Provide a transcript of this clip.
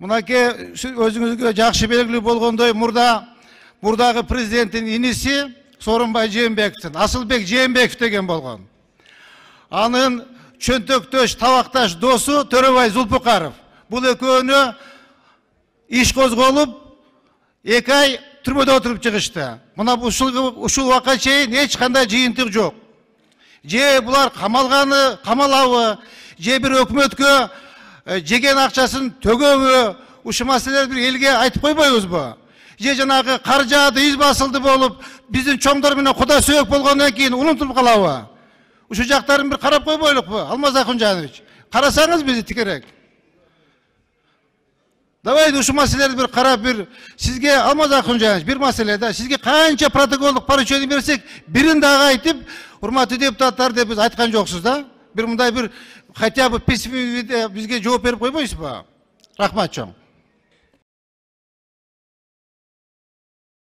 мынакей өзүңүзгө жакшы белгилүү болгондой мурда мурдагы президенттин иниси сооронбай жээнбековдун асылбек жээнбеков деген болгон анын чөнтөктөш табакташ досу төрөбай зулпукаров бул экөөнө иш козголуп эки ай түрмөдө отуруп чыгышты мына ушул убакка чейин эч кандай жыйынтык жок же бұлар қамалғаны қамалауы же бир өкмөткө жеген ақшасын төгөбү ушул маселелерди бир элге айтып койбойбузбу же жанагы каржаады из басылды болуп биздин чоңдор менен кудай сөөк болгондон кийин унутулуп калабы ушул жактарын бир карап койбойлукпу алмаз акунжанович карасаңыз бизди тикерек давайте ушул маселелерди бир карап бир сизге алмаз акунжанович бир маселе да сизге канча протоколдук поручение берсек бирин дагы айтып урматтуу депутаттар деп биз айткан жоксуз да бір мындай бір хотя бы письменный бізге жауап беріп қоймайсыз ба рахмат чоң